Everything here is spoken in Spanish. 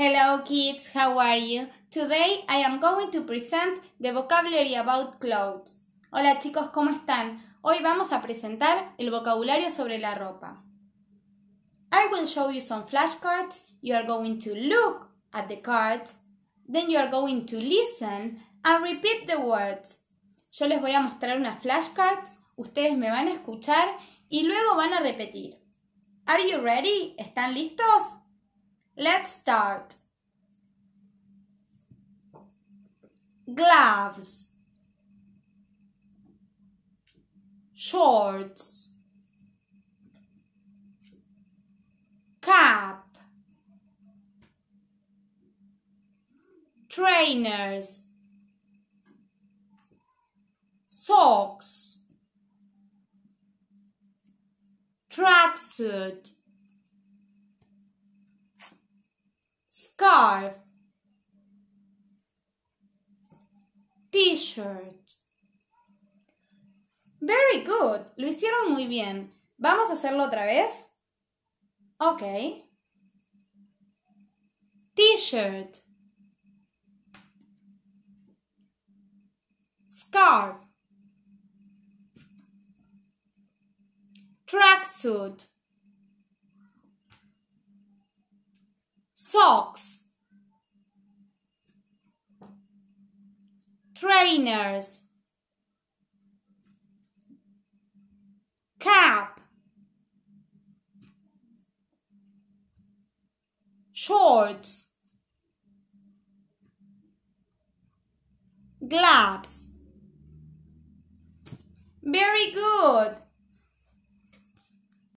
Hello kids, how are you? Today I am going to present the vocabulary about clothes. Hola chicos, ¿cómo están? Hoy vamos a presentar el vocabulario sobre la ropa. I will show you some flashcards. You are going to look at the cards. Then you are going to listen and repeat the words. Yo les voy a mostrar unas flashcards. Ustedes me van a escuchar y luego van a repetir. Are you ready? ¿Están listos? Let's start. Gloves. Shorts. Cap. Trainers. Socks. Tracksuit scarf t-shirt very good lo hicieron muy bien vamos a hacerlo otra vez Okay. t-shirt scarf tracksuit socks trainers cap shorts gloves very good